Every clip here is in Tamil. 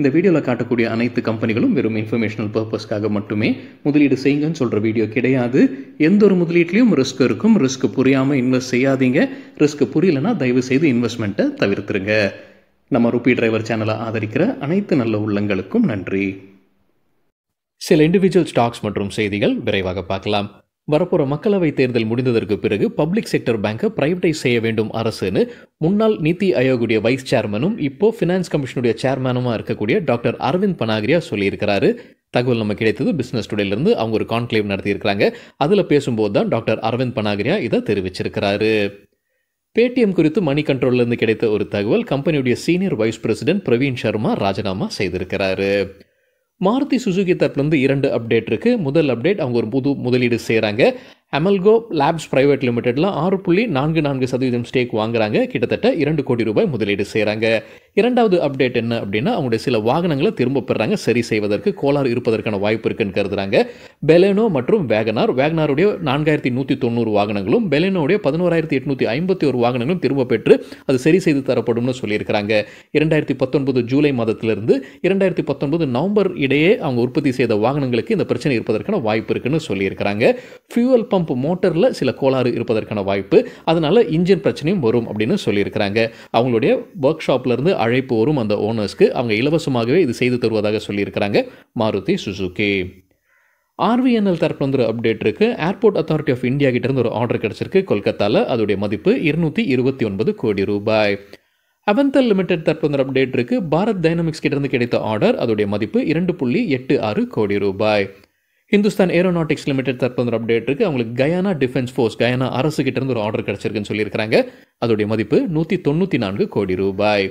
இந்த வீடியோவில் காட்டக்கூடிய அனைத்து கம்பெனிகளும் வெறும் இன்ஃபர்மேஷனல் பர்பஸ்க்காக மட்டுமே முதலீடு செய்யுங்கன்னு சொல்கிற வீடியோ கிடையாது எந்த ஒரு முதலீட்லையும் ரிஸ்க் இருக்கும் ரிஸ்க் புரியாமல் இன்வெஸ்ட் செய்யாதீங்க ரிஸ்க் புரியலனா தயவு செய்து இன்வெஸ்ட்மெண்ட்டை தவிர்த்துருங்க நம்ம ரூபி டிரைவர் சேனலை ஆதரிக்கிற அனைத்து நல்ல உள்ளங்களுக்கும் நன்றி சில இண்டிவிஜுவல் ஸ்டாக்ஸ் மற்றும் செய்திகள் விரைவாக பார்க்கலாம் வரப்போற மக்களவை தேர்தல் முடிந்ததற்கு பிறகு பப்ளிக் செக்டர் பேங்கை பிரைவேடைஸ் செய்ய வேண்டும் அரசுன்னு முன்னாள் நிதி ஆயோகுடைய வைஸ் சேர்மனும் இப்போ ஃபினான்ஸ் கமிஷனுடைய சேர்மனுமா இருக்கக்கூடிய டாக்டர் அரவிந்த் பனாகிரியா சொல்லியிருக்கிறாரு தகவல் நம்ம கிடைத்தது பிஸ்னஸ் டுடேலேருந்து அவங்க ஒரு கான்க்ளேவ் நடத்தியிருக்கிறாங்க அதில் பேசும்போது தான் டாக்டர் அரவிந்த் பனாகிரியா இதை தெரிவிச்சிருக்கிறாரு பேடிஎம் குறித்து மணி கண்ட்ரோல்லேருந்து கிடைத்த ஒரு தகவல் கம்பெனியுடைய senior vice president Praveen Sharma ராஜினாமா செய்திருக்கிறாரு மாருதி சுசுகி தரப்புலேருந்து இரண்டு அப்டேட் இருக்குது முதல் அப்டேட் அவங்க ஒரு புது முதலீடு செய்கிறாங்க அமல்கோ லேப்ஸ் ப்ரைவேட் லிமிடெடில் ஆறு புள்ளி நான்கு நான்கு சதவீதம் ஸ்டேக் வாங்குறாங்க கிட்டத்தட்ட இரண்டு கோடி ரூபாய் முதலீடு செய்கிறாங்க இரண்டாவது அப்டேட் என்ன அப்படின்னா அவங்களுடைய சில வாகனங்களை திரும்ப பெறாங்க சரி செய்வதற்கு கோளாறு இருப்பதற்கான வாய்ப்பு இருக்குன்னு கருதுறாங்க பெலேனோ மற்றும் வேகனார் வேகனாருடைய நான்காயிரத்தி நூற்றி தொண்ணூறு வாகனங்களும் பெலேனோடைய பதினோராயிரத்தி எட்நூற்றி ஐம்பத்தி ஒரு வாகனங்களும் திரும்ப பெற்று அது சரி செய்து தரப்படும்னு சொல்லியிருக்கிறாங்க இரண்டாயிரத்தி பத்தொன்பது ஜூலை மாதத்திலிருந்து இரண்டாயிரத்தி பத்தொன்பது நவம்பர் இடையே அவங்க உற்பத்தி செய்த வாகனங்களுக்கு இந்த பிரச்சனை இருப்பதற்கான வாய்ப்பு இருக்குன்னு சொல்லியிருக்கிறாங்க ஃபியூவல் பம்ப் மோட்டரில் சில கோளாறு இருப்பதற்கான வாய்ப்பு அதனால் இன்ஜின் பிரச்சனையும் வரும் அப்படின்னு சொல்லியிருக்கிறாங்க அவங்களுடைய ஒர்க் ஷாப்லேருந்து அழைப்பு வரும் அந்த ஓனர்ஸ்க்கு அவங்க இலவசமாகவே இது செய்து தருவதாக சொல்லியிருக்கிறாங்க மாருதி சுசுகி ஆர்விஎன்எல் தரப்பில் வந்து அப்டேட் இருக்குது ஏர்போர்ட் அத்தாரிட்டி ஆஃப் இந்தியா கிட்டேருந்து ஒரு ஆர்டர் கிடச்சிருக்கு கொல்கத்தாவில் அதோடைய மதிப்பு இருநூற்றி இருபத்தி ஒன்பது கோடி ரூபாய் அவந்தல் லிமிடெட் தரப்பு வந்து அப்டேட் இருக்குது பாரத் டைனமிக்ஸ் கிட்டேருந்து கிடைத்த ஆர்டர் அதோடைய மதிப்பு இரண்டு புள்ளி எட்டு ஆறு கோடி ரூபாய் ஹிந்துஸ்தான் ஏரோநாட்டிக்ஸ் லிமிடெட் தரப்பு வந்து அப்டேட் இருக்குது அவங்களுக்கு கயானா டிஃபென்ஸ் ஃபோர்ஸ் கயானா அரசு கிட்டேருந்து ஒரு ஆர்டர் கிடச்சிருக்குன்னு சொல்லியிருக்கிறாங்க அதோடைய மதிப்பு நூற்றி தொண்ணூற்றி நான்கு கோடி ரூபாய்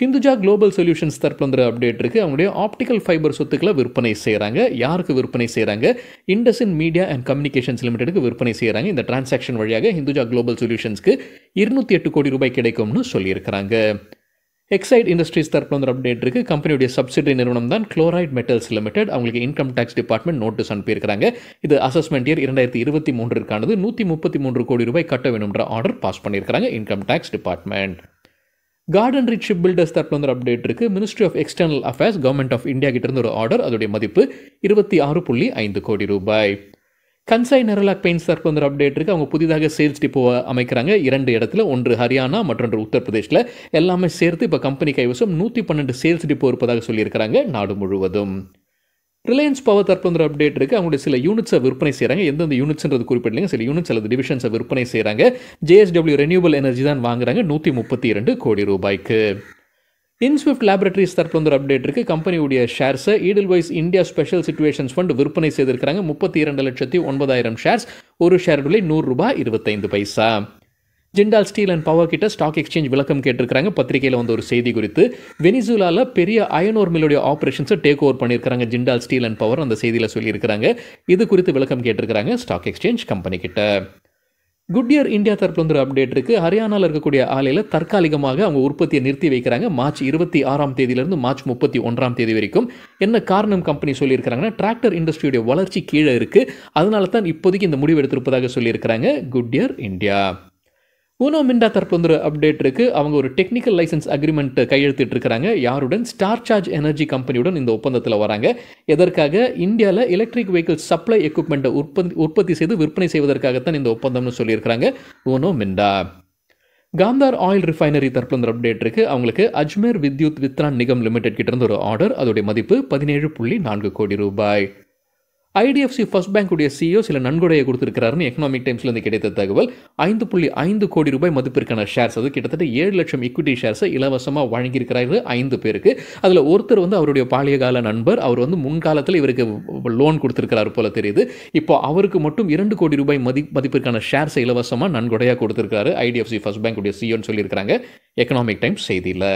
ஹிந்துஜா குளோபல் சொல்யூஷன்ஸ் தரப்புலங்கிற அப்டேட் இருக்குது அவங்களுடைய ஆப்டிக்கல் ஃபைபர் சொத்துக்களை விற்பனை செய்கிறாங்க யாருக்கு விற்பனை செய்கிறாங்க இண்டஸ்இன் மீடியா அண்ட் கம்யூனிகேஷன்ஸ் லிமிடெடுக்கு விற்பனை செய்கிறாங்க இந்த டிரான்சாக்ஷன் வழியாக ஹிந்துஜா குளோபல் சொல்யூஷன்ஸ்க்கு இருநூற்றி எட்டு கோடி ரூபாய் கிடைக்கும்னு சொல்லியிருக்கிறாங்க எக்ஸைட் இண்டஸ்ட்ரீஸ் தரப்பில் வந்து அப்டேட் இருக்குது கம்பெனியுடைய சப்சிடரி நிறுவனம் தான் குளோரைட் மெட்டல்ஸ் லிமிடெட் அவங்களுக்கு இன்கம் டேக்ஸ் டிபார்ட்மெண்ட் நோட்டீஸ் அனுப்பியிருக்கிறாங்க இது அசஸ்மெண்ட் இயர் இரண்டாயிரத்தி இருபத்தி மூன்றிற்கானது நூற்றி முப்பத்தி மூன்று கோடி ரூபாய் கட்ட வேணுன்ற ஆர்டர் பாஸ் பண்ணியிருக்கிறாங்க income tax department Garden Reach Shipbuilders தரப்பில் வந்து அப்டேட் இருக்கு ministry of external affairs government of India இருந்து ஒரு ஆர்டர் அதோடைய மதிப்பு இருபத்தி ஆறு புள்ளி ஐந்து கோடி ரூபாய் கன்சாய் நெரலாக் பெயின்ஸ் தரப்பு வந்து அப்டேட் இருக்கு அவங்க புதிதாக சேல்ஸ் டிப்போ அமைக்கிறாங்க இரண்டு இடத்துல ஒன்று ஹரியானா மற்றொன்று உத்தரப்பிரதேஷில் எல்லாமே சேர்த்து இப்போ கம்பெனி கைவசம் நூற்றி பன்னெண்டு சேல்ஸ் டிப்போ இருப்பதாக சொல்லியிருக்கிறாங்க நாடு முழுவதும் ரிலையன்ஸ் பவர் தற்போது அப்டேட் இருக்குது அவங்களுடைய சில யூனிட்ஸை விற்பனை செய்கிறாங்க எந்தெந்த யூனிட்ஸ்ன்றது குறிப்பிடலைங்க சில யூனிட்ஸ் அல்லது டிவிஷன்ஸை விற்பனை செய்கிறாங்க ஜேஎஸ்டபிள்யூ ரெனியூபிள் எனர்ஜி தான் வாங்குறாங்க நூற்றி முப்பத்தி இரண்டு கோடி ரூபாய்க்கு இன்ஸ்விஃப்ட் லேபரட்டரிஸ் தற்போது ஒரு அப்டேட் இருக்குது கம்பெனியுடைய ஷேர்ஸை Edelweiss India special situations fund விற்பனை செய்திருக்கிறாங்க முப்பத்தி இரண்டு லட்சத்தி ஒன்பதாயிரம் ஷேர்ஸ் ஒரு ஷேர் விலை நூறுரூபா இருபத்தைந்து paisa Jindal steel and power கிட்ட ஸ்டாக் எக்ஸ்சேஞ்ச் விளக்கம் கேட்டிருக்கிறாங்க பத்திரிகையில் வந்து ஒரு செய்தி குறித்து வெனிசுலாவில் பெரிய அயனோர் மில்லுடைய ஆப்ரேஷன்ஸை டேக் ஓவர் பண்ணியிருக்கிறாங்க ஜிண்டால் ஸ்டீல் அண்ட் பவர் அந்த செய்தியில் சொல்லியிருக்கிறாங்க இது குறித்து விளக்கம் கேட்டிருக்கிறாங்க ஸ்டாக் எக்ஸ்சேஞ்ச் கம்பெனி கிட்ட இயர் இந்தியா தரப்பில் வந்து ஒரு அப்டேட் இருக்குது ஹரியானாவில் இருக்கக்கூடிய ஆலையில் தற்காலிகமாக அவங்க உற்பத்தியை நிறுத்தி வைக்கிறாங்க மார்ச் இருபத்தி ஆறாம் தேதியிலிருந்து மார்ச் முப்பத்தி ஒன்றாம் தேதி வரைக்கும் என்ன காரணம் கம்பெனி சொல்லியிருக்கிறாங்கன்னா டிராக்டர் இண்டஸ்ட்ரியுடைய வளர்ச்சி கீழே இருக்குது அதனால தான் இப்போதைக்கு இந்த முடிவு எடுத்திருப்பதாக சொல்லியிருக்கிறாங்க இயர் இந்தியா ஊனோ மிண்டா தற்போது ஒரு அப்டேட் இருக்குது அவங்க ஒரு டெக்னிக்கல் லைசன்ஸ் அக்ரிமெண்ட் கையெழுத்திட்டு இருக்கிறாங்க யாருடன் ஸ்டார் சார்ஜ் எனர்ஜி கம்பெனியுடன் இந்த ஒப்பந்தத்தில் வராங்க எதற்காக இந்தியாவில் எலக்ட்ரிக் வெஹிக்கிள் சப்ளை எக்யூப்மெண்ட்டை உற்பத்தி உற்பத்தி செய்து விற்பனை செய்வதற்காகத்தான் இந்த ஒப்பந்தம்னு சொல்லியிருக்கிறாங்க ஊனோ மிண்டா காந்தார் ஆயில் ரிஃபைனரி தற்போது ஒரு அப்டேட் இருக்குது அவங்களுக்கு அஜ்மேர் வித்யுத் வித்ரான் நிகம் லிமிடெட் கிட்டேருந்து ஒரு ஆர்டர் அதோடைய மதிப்பு பதினேழு புள்ளி நான்கு கோடி ரூபாய் ஐடிஎஃப்சி ஃபர்ஸ்ட் பேங்குடைய சிஇஓ சில நன்கொடையை கொடுத்துருக்கிறாருன்னு எக்கனாமிக் டைம்ஸ்லேருந்து கிடைத்த தகவல் ஐந்து புள்ளி ஐந்து கோடி ரூபாய் மதிப்பிற்கான ஷேர்ஸ் அது கிட்டத்தட்ட ஏழு லட்சம் இக்விட்டி ஷேர்ஸை இலவசமாக வழங்கியிருக்கிறார்கள் ஐந்து பேருக்கு அதில் ஒருத்தர் வந்து அவருடைய பாலிய கால நண்பர் அவர் வந்து முன்காலத்தில் இவருக்கு லோன் கொடுத்துருக்கிறார் போல தெரியுது இப்போ அவருக்கு மட்டும் இரண்டு கோடி ரூபாய் மதி மதிப்பிற்கான ஷேர்ஸை இலவசமாக நன்கொடையாக கொடுத்துருக்காரு ஐடிஎஃப்சி ஃபர்ஸ்ட் பேங்குடைய சிஇஓன்னு சொல்லியிருக்கிறாங்க எக்கனாமிக் டைம்ஸ் செய்தியில்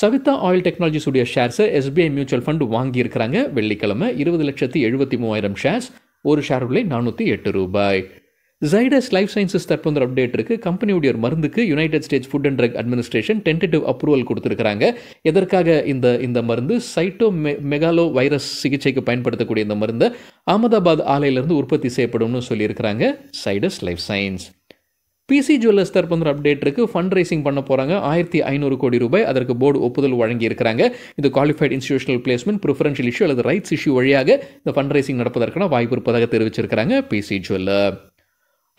சவிதா ஆயில் டெக்னாலஜிஸுடைய ஷேர்ஸை எஸ்பிஐ மியூச்சுவல் ஃபண்ட் வாங்கியிருக்கிறாங்க வெள்ளிக்கிழமை இருபது லட்சத்தி எழுபத்தி மூவாயிரம் ஷேர்ஸ் ஒரு ஷேர் விலை நானூற்றி எட்டு ரூபாய் ஜைடஸ் லைஃப் சயின்சஸ் தற்போது அப்டேட் இருக்கு கம்பெனியுடைய ஒரு மருந்துக்கு United States Food and Drug Administration tentative approval கொடுத்துருக்காங்க எதற்காக இந்த இந்த மருந்து சைட்டோ மெகாலோ வைரஸ் சிகிச்சைக்கு பயன்படுத்தக்கூடிய இந்த மருந்தை அகமதாபாத் ஆலையிலிருந்து உற்பத்தி செய்யப்படும்னு சொல்லியிருக்கிறாங்க Zydus Life Science PC Jewellers தரப்புன்ற அப்டேட் இருக்கு ஃபண்ட் ரைசிங் பண்ண போகிறாங்க ஆயிரத்தி ஐநூறு கோடி ரூபாய் அதற்கு போர்டு ஒப்புதல் இருக்கிறாங்க இது qualified institutional placement preferential issue அல்லது ரைட்ஸ் இஷ்யூ வழியாக இந்த ஃபண்ட் ரைசிங் நடப்பதற்கான வாய்ப்பு இருப்பதாக தெரிவிச்சிருக்கிறாங்க பிசி ஜுவல்லர்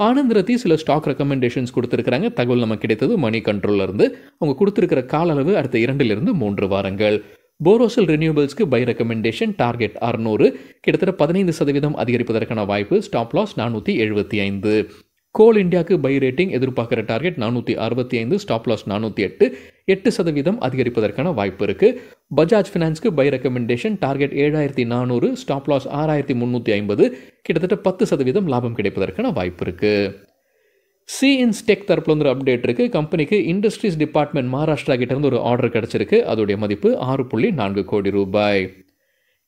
ஆனந்த் சில ஸ்டாக் ரெக்கமெண்டேஷன்ஸ் கொடுத்துருக்கிறாங்க தகவல் நமக்கு கிடைத்தது மணி இருந்து அவங்க கொடுத்துருக்கிற கால அளவு அடுத்த இரண்டிலிருந்து மூன்று வாரங்கள் போரோசல் ரினியூபிள்ஸ்க்கு பை ரெக்கமெண்டேஷன் டார்கெட் அறுநூறு கிட்டத்தட்ட பதினைந்து சதவீதம் அதிகரிப்பதற்கான வாய்ப்பு ஸ்டாப் லாஸ் நானூற்றி எழுபத்தி ஐந்து கோல் இந்தியாவுக்கு பை ரேட்டிங் எதிர்பார்க்குற டார்கெட் நானூற்றி அறுபத்தி ஐந்து ஸ்டாப் லாஸ் நானூற்றி எட்டு எட்டு சதவீதம் அதிகரிப்பதற்கான வாய்ப்பு இருக்குது பஜாஜ் ஃபினான்ஸ்க்கு பை ரெக்கமெண்டேஷன் டார்கெட் ஏழாயிரத்தி நானூறு ஸ்டாப் லாஸ் ஆறாயிரத்தி முந்நூற்றி ஐம்பது கிட்டத்தட்ட பத்து சதவீதம் லாபம் கிடைப்பதற்கான வாய்ப்பு இருக்குது சிஇன்ஸ் டெக் தரப்புல வந்து அப்டேட் இருக்குது கம்பெனிக்கு இண்டஸ்ட்ரீஸ் டிபார்ட்மெண்ட் மகாராஷ்டிரா கிட்டேருந்து ஒரு ஆர்டர் கிடச்சிருக்கு அதோடைய மதிப்பு ஆறு புள்ளி நான்கு கோடி ரூபாய்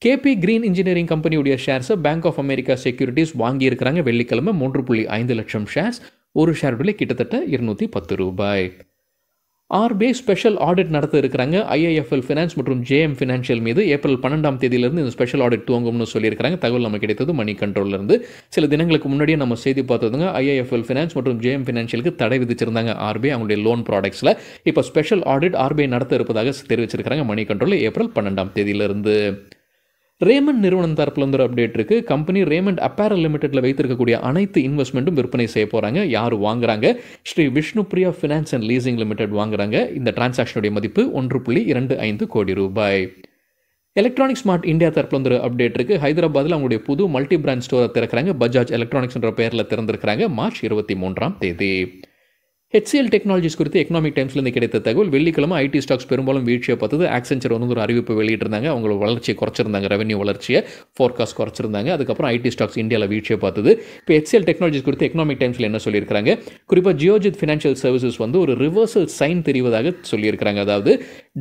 கேபி கிரீன் இன்ஜினியரிங் கம்பெனியுடைய ஷேர்ஸை பேங்க் ஆஃப் அமெரிக்கா செக்யூரிட்டிஸ் வாங்கியிருக்கிறாங்க வெள்ளிக்கிழமை மூன்று புள்ளி ஐந்து லட்சம் ஷேர்ஸ் ஒரு ஷேர் விலை கிட்டத்தட்ட இருநூற்றி பத்து ரூபாய் ஆர்பிஐ ஸ்பெஷல் ஆடிட் நடத்த இருக்கிறாங்க ஐஐஎஃப்எல் ஃபினான்ஸ் மற்றும் ஜேஎம் ஃபினான்ஷியல் மீது ஏப்ரல் பன்னெண்டாம் தேதியிலிருந்து இந்த ஸ்பெஷல் ஆடிட் துவங்கும்னு சொல்லியிருக்காங்க தகவல் நமக்கு கிடைத்தது மணி கண்ட்ரோல்லேருந்து சில தினங்களுக்கு முன்னாடியே நம்ம செய்தி பார்த்ததுங்க ஐஐஎஃப்எல் ஃபினான்ஸ் மற்றும் ஜேஎம் ஃபினான்ஷியலுக்கு தடை விதிச்சிருந்தாங்க ஆர்பிஐ அவங்களுடைய லோன் ப்ராடக்ட்ஸில் இப்போ ஸ்பெஷல் ஆடிட் ஆர்பிஐ நடத்த இருப்பதாக தெரிவிச்சிருக்காங்க மணி கண்ட்ரோல் ஏப்ரல் பன்னெண்டாம் தேதியிலிருந்து ரேமண்ட் நிறுவனம் தரப்பில் வந்து அப்டேட் இருக்குது கம்பெனி ரேமண்ட் அப்பேரல் லிமிடெட்டில் வைத்திருக்கக்கூடிய அனைத்து இன்வெஸ்ட்மெண்ட்டும் விற்பனை செய்ய போகிறாங்க யார் வாங்குறாங்க Shri Vishnu Priya Finance and Leasing Limited வாங்குறாங்க இந்த டிரான்சாக்ஷனுடைய மதிப்பு ஒன்று புள்ளி இரண்டு ஐந்து கோடி ரூபாய் எலக்ட்ரானிக் ஸ்மார்ட் இந்தியா தரப்பில் வந்து அப்டேட் இருக்குது ஹைதராபாத்தில் அவங்களுடைய புது மல்டி பிராண்ட் ஸ்டோரை திறக்கிறாங்க பஜாஜ் எலக்ட்ரானிக்ஸ்ன்ற பெயரில் திறந்திருக்கிறாங்க மார்ச் இருபத்தி மூன்றாம் தேதி ஹெச்சிஎல் டெக்னாலஜிஸ் குறித்து எக்கனாமிக் டைம்ஸ்லேருந்து கிடைத்த தகவல் வெள்ளிக்கிழமை ஐடி ஸ்டாக்ஸ் பெரும்பாலும் வீழ்ச்சியை பார்த்தது ஆக்சென்ச்சர் வந்து ஒரு அறிவிப்பு வெளியிட்டிருந்தாங்க அவங்களோட வளர்ச்சியை குறைச்சிருந்தாங்க ரெவன்யூ வளர்ச்சியை ஃபோர்காஸ்ட் குறைச்சிருந்தாங்க அதுக்கப்புறம் ஐடி ஸ்டாக்ஸ் இந்தியாவில் வீழ்ச்சியை பார்த்தது இப்போ ஹெச்சிஎல் டெக்னாலஜிஸ் குறித்து எக்கனாமிக் டைம்ஸில் என்ன சொல்லியிருக்காங்க குறிப்பாக ஜியோஜித் ஃபினான்ஷியல் சர்வீசஸ் வந்து ஒரு ரிவர்சல் சைன் தெரிவதாக சொல்லியிருக்கிறாங்க அதாவது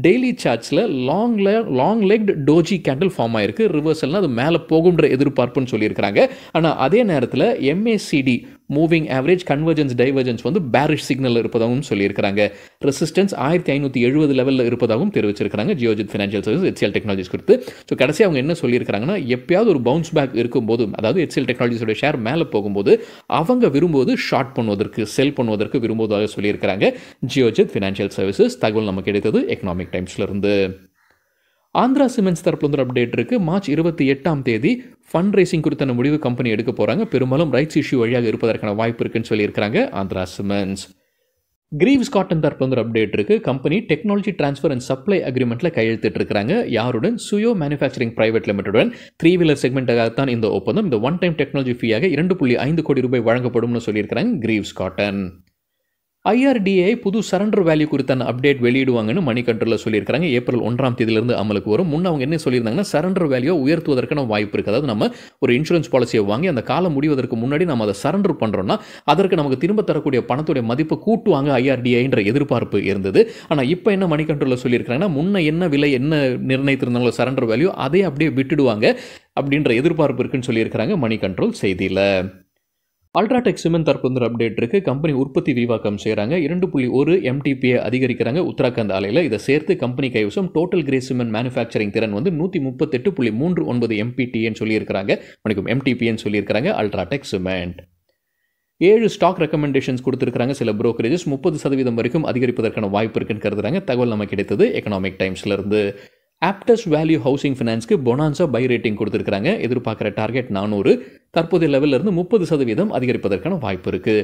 டெய்லி சார்ட்ஸில் long long legged doji candle form ஆயிருக்கு ரிவர்சல்னால் அது மேலே போகுன்ற எதிர்பார்ப்புன்னு சொல்லியிருக்கிறாங்க ஆனால் அதே நேரத்தில் MACD moving average convergence divergence வந்து பேரிஷ் சிக்னல் இருப்பதாகவும் சொல்லியிருக்கிறாங்க ரெசிஸ்டன்ஸ் ஆயிரத்தி ஐநூற்றி எழுபது லெவலில் இருப்பதாகவும் தெரிவிச்சிருக்காங்க Geojit Financial Service HCL Technologies குறித்து ஸோ கடைசி அவங்க என்ன சொல்லியிருக்காங்கன்னா எப்பயாவது ஒரு பவுன்ஸ் பேக் இருக்கும்போது அதாவது எச்சிஎல் டெக்னாலஜிஸோட ஷேர் மேலே போகும்போது அவங்க விரும்புவது ஷார்ட் பண்ணுவதற்கு செல் பண்ணுவதற்கு விரும்புவதாக சொல்லியிருக்கிறாங்க ஜியோஜித் ஃபினான்ஷியல் சர்வீசஸ் தகவல் நமக்கு கிடைத்தது எக்கனாமிக் டைம்ஸ்லேருந்து ஆந்திரா சிமெண்ட்ஸ் தரப்புல வந்து அப்டேட் இருக்கு மார்ச் இருபத்தி எட்டாம் தேதி ஃபண்ட் ரேசிங் குறித்த முடிவு கம்பெனி எடுக்க போகிறாங்க பெரும்பாலும் ரைட்ஸ் இஷ்யூ வழியாக இருப்பதற்கான வாய்ப்பு இருக்குன்னு சொல்லியிருக்கிறாங்க ஆந்திரா சிமெண்ட்ஸ் கிரீவ் காட்டன் தரப்புல வந்து அப்டேட் இருக்குது company technology transfer and supply அக்ரிமெண்ட்ல கையெழுத்திட்டு இருக்காங்க யாருடன் சுயோ மேனுஃபேக்சரிங் பிரைவேட் லிமிடெடுடன் த்ரீ வீலர் செக்மெண்ட்டாகத்தான் இந்த ஒப்பந்தம் இந்த ஒன் டைம் டெக்னாலஜி ஃபீயாக இரண்டு புள்ளி ஐந்து கோடி ரூபாய் வழங்கப்படும்னு சொல்லியிருக்கிறாங்க கிரீவ் காட்டன் ஐஆர்டிஏ புது சரண்டர் வேல்யூ குறித்தான அப்டேட் வெளியிடுவாங்கன்னு மணி கண்ட்ரோலில் சொல்லியிருக்காங்க ஏப்ரல் ஒன்றாம் தேதியிலிருந்து அமலுக்கு வரும் முன்னே அவங்க என்ன சொல்லியிருந்தாங்கன்னா சரண்டர் வேல்யூ உயர்த்துவதற்கான வாய்ப்பு இருக்குது அதாவது நம்ம ஒரு இன்சூரன்ஸ் பாலிசியை வாங்கி அந்த காலம் முடிவதற்கு முன்னாடி நம்ம அதை சரண்டர் பண்ணுறோன்னா அதற்கு நமக்கு திரும்ப தரக்கூடிய பணத்துடைய மதிப்பு கூட்டுவாங்க ஐஆர்டிஏன்ற எதிர்பார்ப்பு இருந்தது ஆனால் இப்போ என்ன மணி கண்ட்ரோலில் சொல்லியிருக்காங்கன்னா முன்ன என்ன விலை என்ன நிர்ணயித்திருந்தாங்களோ சரண்டர் வேல்யூ அதே அப்படியே விட்டுடுவாங்க அப்படின்ற எதிர்பார்ப்பு இருக்குன்னு சொல்லியிருக்கிறாங்க மணி கண்ட்ரோல் செய்தியில் அல்ட்ராடெக் சிமெண்ட் தற்போது அப்டேட் இருக்கு கம்பெனி உற்பத்தி விரிவாக்கம் செய்கிறாங்க இரண்டு புள்ளி ஒரு எம்டிபியை அதிகரிக்கிறாங்க உத்தராகண்ட் ஆலையில் இதை சேர்த்து கம்பெனி கைவசம் டோட்டல் கிரே சிமெண்ட் மேனுஃபேக்சரிங் திறன் வந்து நூற்றி முப்பத்தெட்டு புள்ளி மூன்று ஒன்பது எம்பிடின்னு சொல்லியிருக்கிறாங்க மணிக்கும் எம்டிபின்னு சொல்லியிருக்கிறாங்க அல்ட்ராடெக் சிமெண்ட் ஏழு ஸ்டாக் ரெக்கமெண்டேஷன்ஸ் கொடுத்துருக்காங்க சில புரோக்கரேஜஸ் முப்பது சதவீதம் வரைக்கும் அதிகரிப்பதற்கான வாய்ப்பு இருக்குன்னு கருதுறாங்க தகவல் நமக்கு கிடைத்தது எக்கனாமிக் டைம்ஸ்லேருந்து ஆப்டஸ் வேல்யூ ஹவுசிங் ஃபினான்ஸ்க்கு பொனான்சா பை ரேட்டிங் கொடுத்துருக்காங்க எதிர்பார்க்குற டார்கெட் நானூறு தற்போதைய லெவலிருந்து முப்பது சதவீதம் அதிகரிப்பதற்கான வாய்ப்பு இருக்குது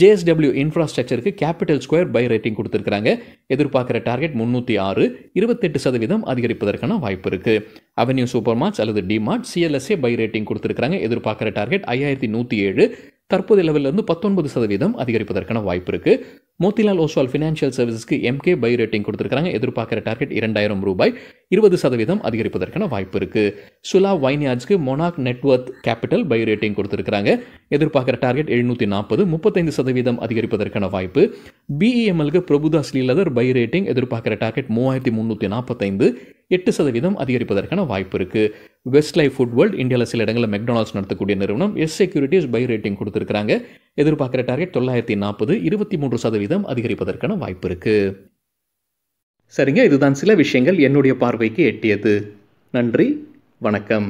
ஜேஎஸ்டபிள்யூ இன்ஃப்ராஸ்ட்ரக்சருக்கு கேபிட்டல் ஸ்கொயர் பை ரேட்டிங் கொடுத்துருக்காங்க எதிர்பார்க்குற டார்கெட் முந்நூற்றி ஆறு இருபத்தெட்டு சதவீதம் அதிகரிப்பதற்கான வாய்ப்பு இருக்குது அவென்யூ சூப்பர் மார்ட்ஸ் அல்லது டிமார்ட் சிஎல்எஸ்ஏ பை ரேட்டிங் கொடுத்துருக்காங்க எதிர்பார்க்குற டார்கெட் ஐயாயிரத்தி நூற்றி ஏழு தற்போதைய லெவல்லேருந்து பத்தொன்பது சதவீதம் அதிகரிப்பதற்கான வாய்ப்பு இருக்குது மோத்திலால் ஓஸ்வால் ஃபினான்ஷியல் சர்வீஸ்க்கு எம்கே பை ரேட்டிங் கொடுத்துருக்காங்க எதிர்பார்க்குற டார்கெட் இரண்டாயிரம் ரூபாய் இருபது சதவீதம் அதிகரிப்பதற்கான வாய்ப்பு இருக்குது சுலா வைனியாஜ்க்கு மொனாக் நெட்ஒர்த் கேபிட்டல் பை ரேட்டிங் கொடுத்துருக்காங்க எதிர்பார்க்குற டார்கெட் எழுநூற்றி நாற்பது முப்பத்தைந்து சதவீதம் அதிகரிப்பதற்கான வாய்ப்பு பிஇஎம்எல்க்கு e Prabhudas Lilladher buy rating எதிர்பார்க்குற டார்கெட் மூவாயிரத்தி முந்நூற்றி நாற்பத்தைந்து எட்டு சதவீதம் அதிகரிப்பதற்கான வாய்ப்பு இருக்குது வெஸ்ட் லைஃப் ஃபுட் வேர்ல்டு இந்தியாவில் சில இடங்களில் மெக்டானால்ஸ் நடத்தக்கூடிய நிறுவனம் எஸ் செக்யூரிட்டிஸ் பை ரேட்டிங் கொடுத்துருக்காங்க எதிர்பார்க்குற டார்கெட் தொள்ளாயிரத்தி நாற்பது இருபத்தி மூன்று சதவீதம் அதிகரிப்பதற்கான வாய்ப்பு இருக்குது சரிங்க இதுதான் சில விஷயங்கள் என்னுடைய பார்வைக்கு எட்டியது நன்றி வணக்கம்